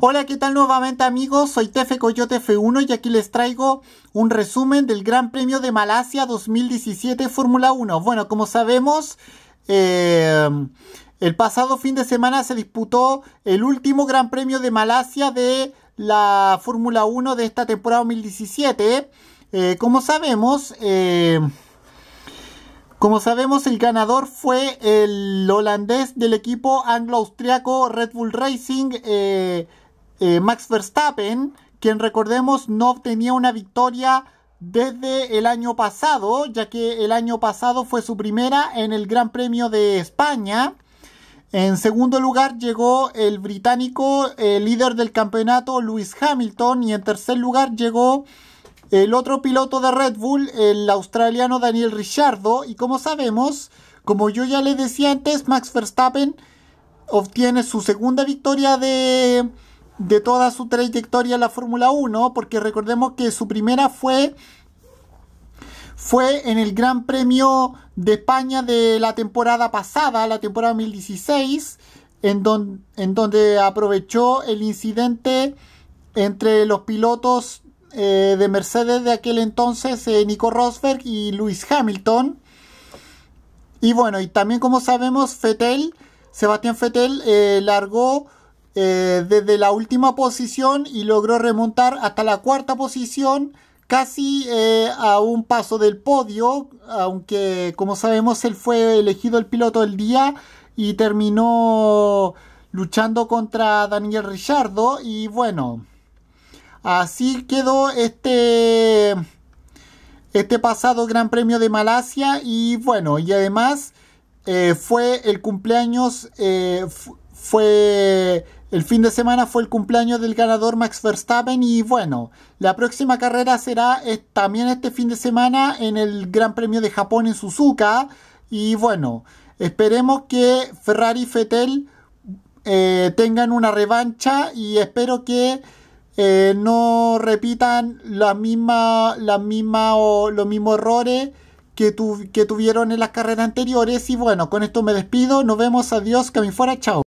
Hola, ¿qué tal nuevamente amigos? Soy Tefe Coyote F1 y aquí les traigo un resumen del Gran Premio de Malasia 2017 Fórmula 1. Bueno, como sabemos, em, el pasado fin de semana se disputó el último Gran Premio de Malasia de la Fórmula 1 de esta temporada 2017. Eh, como sabemos, em, como sabemos, el ganador fue el holandés del equipo anglo-austriaco Red Bull Racing, eh, eh, Max Verstappen, quien recordemos no obtenía una victoria desde el año pasado, ya que el año pasado fue su primera en el Gran Premio de España. En segundo lugar llegó el británico, el eh, líder del campeonato, Lewis Hamilton, y en tercer lugar llegó el otro piloto de Red Bull, el australiano Daniel Ricciardo. y como sabemos, como yo ya le decía antes, Max Verstappen obtiene su segunda victoria de, de toda su trayectoria en la Fórmula 1, porque recordemos que su primera fue, fue en el Gran Premio de España de la temporada pasada, la temporada 2016, en donde aprovechó el incidente entre los pilotos eh, de Mercedes de aquel entonces, eh, Nico Rosberg y Lewis Hamilton. Y bueno, y también como sabemos, Fettel, Sebastián Fettel eh, largó desde la última posición y logró remontar hasta la cuarta posición, casi a un paso del podio, aunque como sabemos él fue elegido el piloto del día y terminó luchando contra Daniel Ricciardo y bueno, Así quedó este, este pasado Gran Premio de Malasia y bueno, y además eh, fue el cumpleaños, eh, fue el fin de semana fue el cumpleaños del ganador Max Verstappen y bueno, la próxima carrera será también este fin de semana en el Gran Premio de Japón en Suzuka y bueno, esperemos que Ferrari y Fettel eh, tengan una revancha y espero que eh, no repitan la misma, la misma o los mismos errores que, que tuvieron en las carreras anteriores. Y bueno, con esto me despido. Nos vemos. Adiós. me fuera. Chao.